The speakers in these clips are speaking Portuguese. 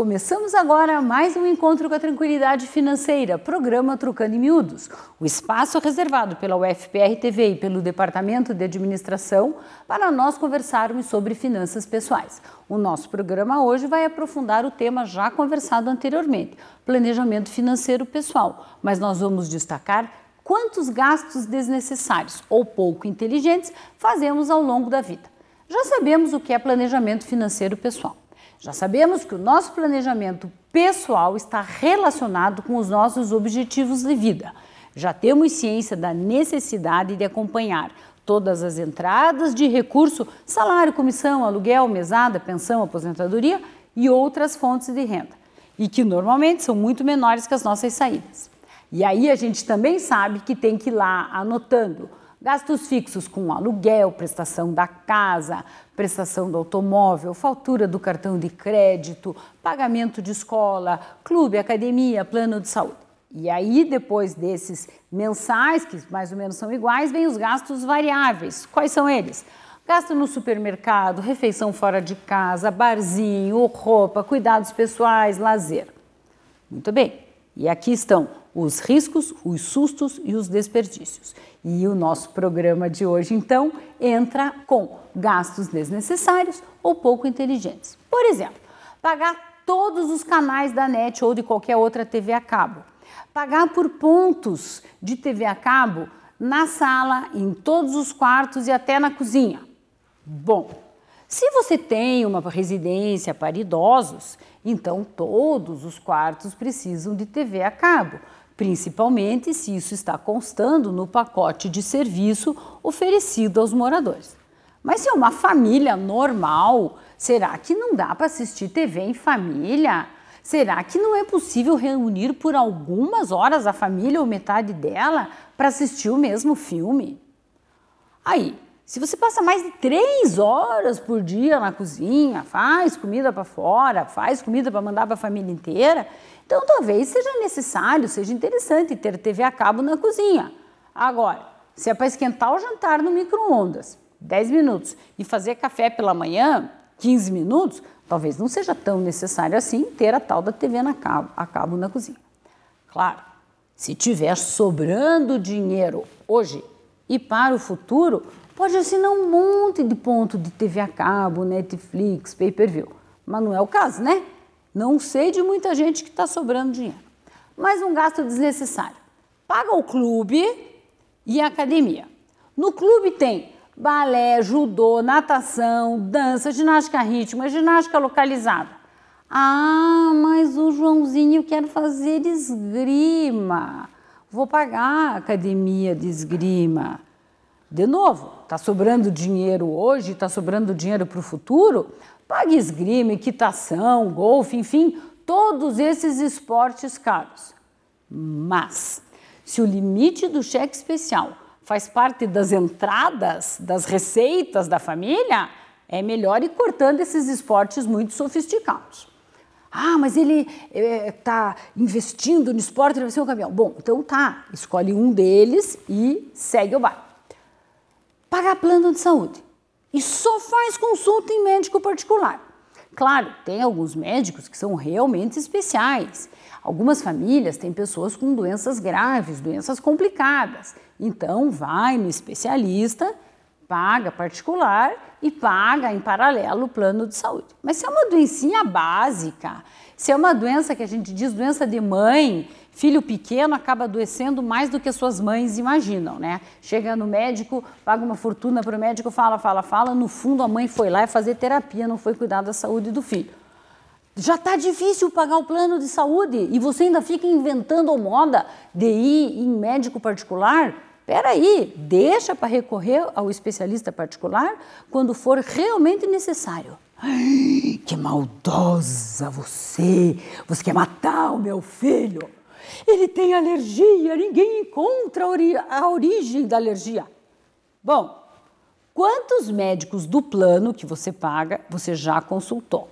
Começamos agora mais um encontro com a tranquilidade financeira, programa Trucando em Miúdos. O espaço reservado pela UFPR TV e pelo Departamento de Administração para nós conversarmos sobre finanças pessoais. O nosso programa hoje vai aprofundar o tema já conversado anteriormente, planejamento financeiro pessoal, mas nós vamos destacar quantos gastos desnecessários ou pouco inteligentes fazemos ao longo da vida. Já sabemos o que é planejamento financeiro pessoal. Já sabemos que o nosso planejamento pessoal está relacionado com os nossos objetivos de vida. Já temos ciência da necessidade de acompanhar todas as entradas de recurso, salário, comissão, aluguel, mesada, pensão, aposentadoria e outras fontes de renda, e que normalmente são muito menores que as nossas saídas. E aí a gente também sabe que tem que ir lá anotando Gastos fixos com aluguel, prestação da casa, prestação do automóvel, fatura do cartão de crédito, pagamento de escola, clube, academia, plano de saúde. E aí, depois desses mensais, que mais ou menos são iguais, vem os gastos variáveis. Quais são eles? Gasto no supermercado, refeição fora de casa, barzinho, roupa, cuidados pessoais, lazer. Muito bem. E aqui estão os riscos, os sustos e os desperdícios. E o nosso programa de hoje, então, entra com gastos desnecessários ou pouco inteligentes. Por exemplo, pagar todos os canais da net ou de qualquer outra TV a cabo. Pagar por pontos de TV a cabo na sala, em todos os quartos e até na cozinha. Bom, se você tem uma residência para idosos, então todos os quartos precisam de TV a cabo, principalmente se isso está constando no pacote de serviço oferecido aos moradores. Mas se é uma família normal, será que não dá para assistir TV em família? Será que não é possível reunir por algumas horas a família ou metade dela para assistir o mesmo filme? Aí, se você passa mais de três horas por dia na cozinha, faz comida para fora, faz comida para mandar para a família inteira, então talvez seja necessário, seja interessante ter TV a cabo na cozinha. Agora, se é para esquentar o jantar no micro-ondas, 10 minutos, e fazer café pela manhã, 15 minutos, talvez não seja tão necessário assim ter a tal da TV na cabo, a cabo na cozinha. Claro, se tiver sobrando dinheiro hoje e para o futuro, Pode assinar um monte de ponto de TV a cabo, Netflix, pay-per-view, mas não é o caso, né? Não sei de muita gente que está sobrando dinheiro. Mas um gasto desnecessário. Paga o clube e a academia. No clube tem balé, judô, natação, dança, ginástica rítmica, é ginástica localizada. Ah, mas o Joãozinho quer fazer esgrima. Vou pagar a academia de esgrima. De novo, está sobrando dinheiro hoje, está sobrando dinheiro para o futuro, pague esgrima, equitação, golfe, enfim, todos esses esportes caros. Mas, se o limite do cheque especial faz parte das entradas, das receitas da família, é melhor ir cortando esses esportes muito sofisticados. Ah, mas ele está eh, é, investindo no esporte, ele vai ser um campeão. Bom, então tá, escolhe um deles e segue o barco pagar plano de saúde e só faz consulta em médico particular. Claro, tem alguns médicos que são realmente especiais. Algumas famílias têm pessoas com doenças graves, doenças complicadas. Então, vai no especialista, paga particular e paga em paralelo o plano de saúde. Mas se é uma doencinha básica se é uma doença que a gente diz doença de mãe, filho pequeno acaba adoecendo mais do que suas mães imaginam, né? Chega no médico, paga uma fortuna para o médico, fala, fala, fala. No fundo, a mãe foi lá fazer terapia, não foi cuidar da saúde do filho. Já está difícil pagar o plano de saúde e você ainda fica inventando moda de ir em médico particular? Peraí, deixa para recorrer ao especialista particular quando for realmente necessário que maldosa você! Você quer matar o meu filho! Ele tem alergia, ninguém encontra a origem da alergia. Bom, quantos médicos do plano que você paga você já consultou?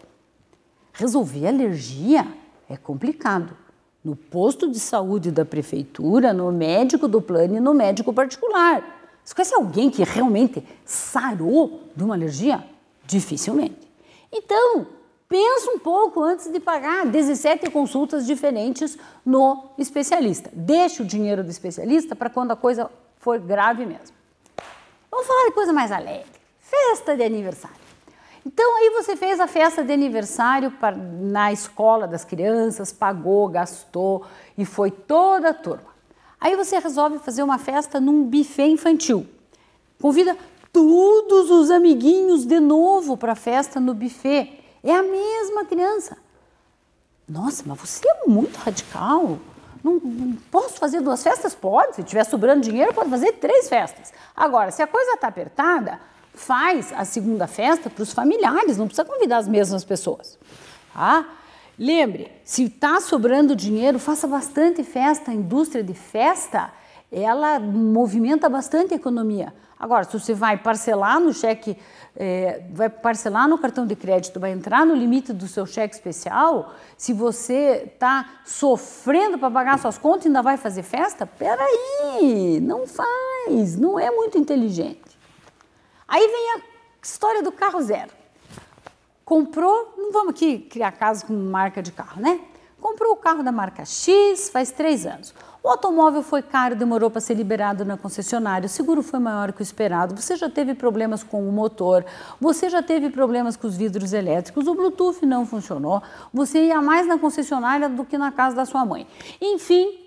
Resolver alergia é complicado. No posto de saúde da prefeitura, no médico do plano e no médico particular. Você conhece alguém que realmente sarou de uma alergia? Dificilmente. Então, pensa um pouco antes de pagar 17 consultas diferentes no especialista. Deixa o dinheiro do especialista para quando a coisa for grave mesmo. Vamos falar de coisa mais alegre. Festa de aniversário. Então aí você fez a festa de aniversário pra, na escola das crianças, pagou, gastou e foi toda a turma. Aí você resolve fazer uma festa num buffet infantil. Convida todos os amiguinhos de novo para a festa no buffet. É a mesma criança. Nossa, mas você é muito radical. Não, não, posso fazer duas festas? Pode. Se tiver sobrando dinheiro, pode fazer três festas. Agora, se a coisa está apertada, faz a segunda festa para os familiares, não precisa convidar as mesmas pessoas. Tá? Lembre, se está sobrando dinheiro, faça bastante festa. A indústria de festa, ela movimenta bastante a economia. Agora, se você vai parcelar no cheque, é, vai parcelar no cartão de crédito, vai entrar no limite do seu cheque especial, se você está sofrendo para pagar suas contas e ainda vai fazer festa, peraí, não faz, não é muito inteligente. Aí vem a história do carro zero. Comprou, não vamos aqui criar caso com marca de carro, né? Comprou o carro da marca X faz três anos. O automóvel foi caro, demorou para ser liberado na concessionária, o seguro foi maior que o esperado, você já teve problemas com o motor, você já teve problemas com os vidros elétricos, o Bluetooth não funcionou, você ia mais na concessionária do que na casa da sua mãe. Enfim,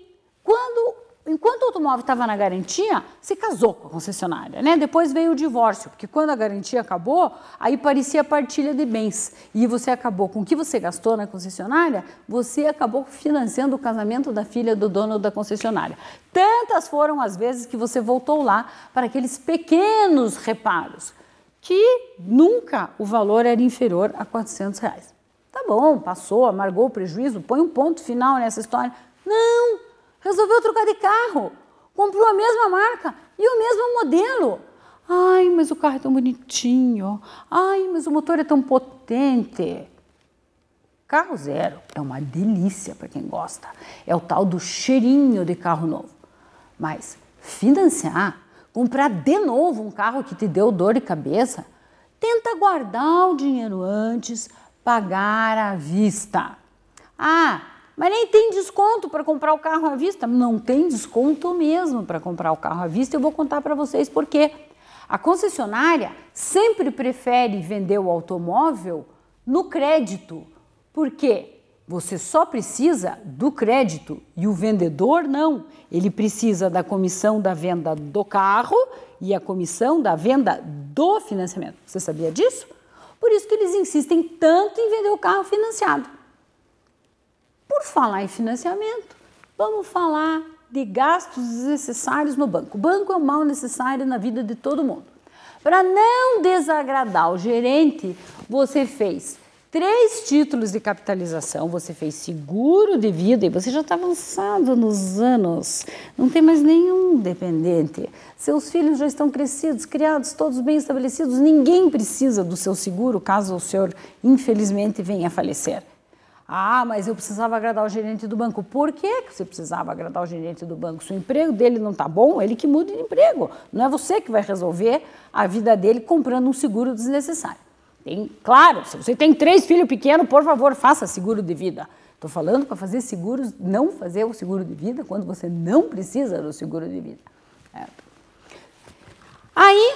quando enquanto o automóvel estava na garantia, se casou com a concessionária, né? Depois veio o divórcio, porque quando a garantia acabou, aí parecia partilha de bens. E você acabou com o que você gastou na concessionária, você acabou financiando o casamento da filha do dono da concessionária. Tantas foram as vezes que você voltou lá para aqueles pequenos reparos, que nunca o valor era inferior a 400 reais. Tá bom, passou, amargou o prejuízo, põe um ponto final nessa história. Não! Resolveu trocar de carro, comprou a mesma marca e o mesmo modelo. Ai, mas o carro é tão bonitinho. Ai, mas o motor é tão potente. Carro zero é uma delícia para quem gosta. É o tal do cheirinho de carro novo. Mas financiar, comprar de novo um carro que te deu dor de cabeça, tenta guardar o dinheiro antes, pagar à vista. Ah, mas nem tem desconto para comprar o carro à vista. Não tem desconto mesmo para comprar o carro à vista. Eu vou contar para vocês por quê. A concessionária sempre prefere vender o automóvel no crédito, porque você só precisa do crédito e o vendedor não. Ele precisa da comissão da venda do carro e a comissão da venda do financiamento. Você sabia disso? Por isso que eles insistem tanto em vender o carro financiado. Por falar em financiamento, vamos falar de gastos desnecessários no banco. O banco é um mal necessário na vida de todo mundo. Para não desagradar o gerente, você fez três títulos de capitalização, você fez seguro de vida e você já está avançado nos anos, não tem mais nenhum dependente. Seus filhos já estão crescidos, criados, todos bem estabelecidos, ninguém precisa do seu seguro caso o senhor infelizmente venha a falecer. Ah, mas eu precisava agradar o gerente do banco. Por que você precisava agradar o gerente do banco? Se o emprego dele não está bom, ele que muda de emprego. Não é você que vai resolver a vida dele comprando um seguro desnecessário. Tem, claro, se você tem três filhos pequenos, por favor, faça seguro de vida. Estou falando para fazer seguros, não fazer o seguro de vida quando você não precisa do seguro de vida. É. Aí,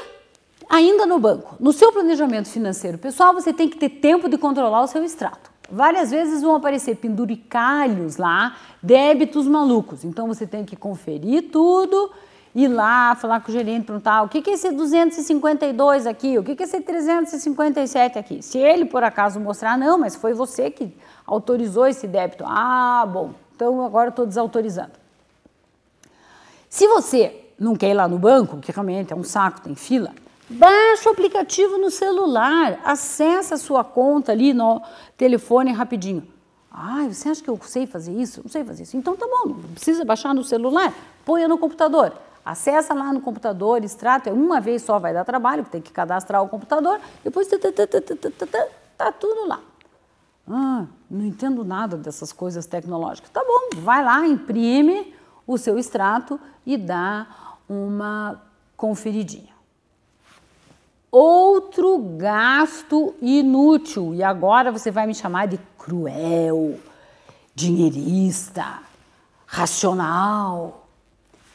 ainda no banco, no seu planejamento financeiro pessoal, você tem que ter tempo de controlar o seu extrato. Várias vezes vão aparecer penduricalhos lá, débitos malucos. Então você tem que conferir tudo, ir lá falar com o gerente, perguntar o que, que é esse 252 aqui, o que, que é esse 357 aqui. Se ele por acaso mostrar, não, mas foi você que autorizou esse débito. Ah, bom, então agora estou desautorizando. Se você não quer ir lá no banco, que realmente é um saco, tem fila, Baixa o aplicativo no celular, acessa a sua conta ali no telefone rapidinho. Ah, você acha que eu sei fazer isso? Não sei fazer isso. Então tá bom, não precisa baixar no celular, ponha no computador. Acessa lá no computador, extrato, é uma vez só vai dar trabalho, tem que cadastrar o computador, depois tá tudo lá. Ah, não entendo nada dessas coisas tecnológicas. Tá bom, vai lá, imprime o seu extrato e dá uma conferidinha outro gasto inútil. E agora você vai me chamar de cruel, dinheirista, racional.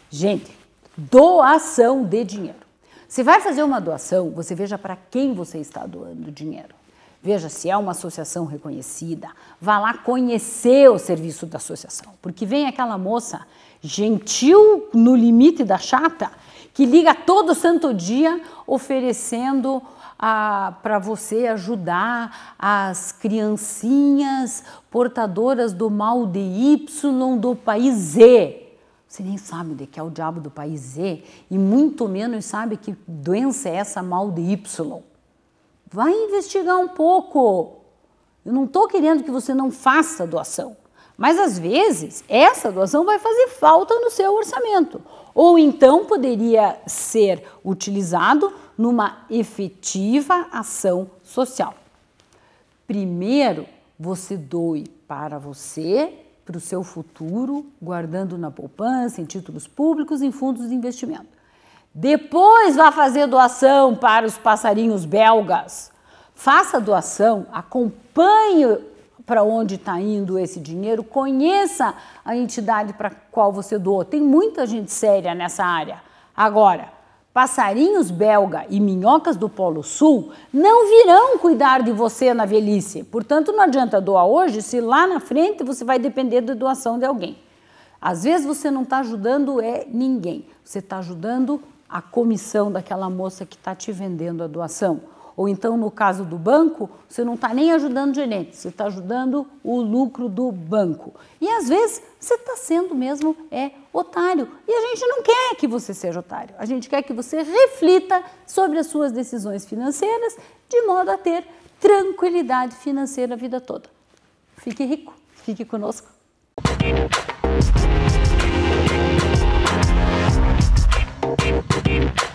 Gente, doação de dinheiro. Se vai fazer uma doação, você veja para quem você está doando dinheiro. Veja se é uma associação reconhecida. Vá lá conhecer o serviço da associação. Porque vem aquela moça gentil no limite da chata que liga todo santo dia oferecendo ah, para você ajudar as criancinhas portadoras do mal de Y do país Z. Você nem sabe de que é o diabo do país Z e muito menos sabe que doença é essa mal de Y. Vai investigar um pouco. Eu não estou querendo que você não faça doação. Mas às vezes essa doação vai fazer falta no seu orçamento. Ou então poderia ser utilizado numa efetiva ação social. Primeiro, você doe para você, para o seu futuro, guardando na poupança, em títulos públicos, em fundos de investimento. Depois vá fazer doação para os passarinhos belgas. Faça doação, acompanhe para onde está indo esse dinheiro, conheça a entidade para qual você doou. Tem muita gente séria nessa área. Agora, passarinhos belga e minhocas do Polo Sul não virão cuidar de você na velhice. Portanto, não adianta doar hoje se lá na frente você vai depender da doação de alguém. Às vezes você não está ajudando é ninguém, você está ajudando a comissão daquela moça que está te vendendo a doação ou então, no caso do banco, você não está nem ajudando o gerente, você está ajudando o lucro do banco. E às vezes você está sendo mesmo é otário. E a gente não quer que você seja otário. A gente quer que você reflita sobre as suas decisões financeiras de modo a ter tranquilidade financeira a vida toda. Fique rico, fique conosco. Música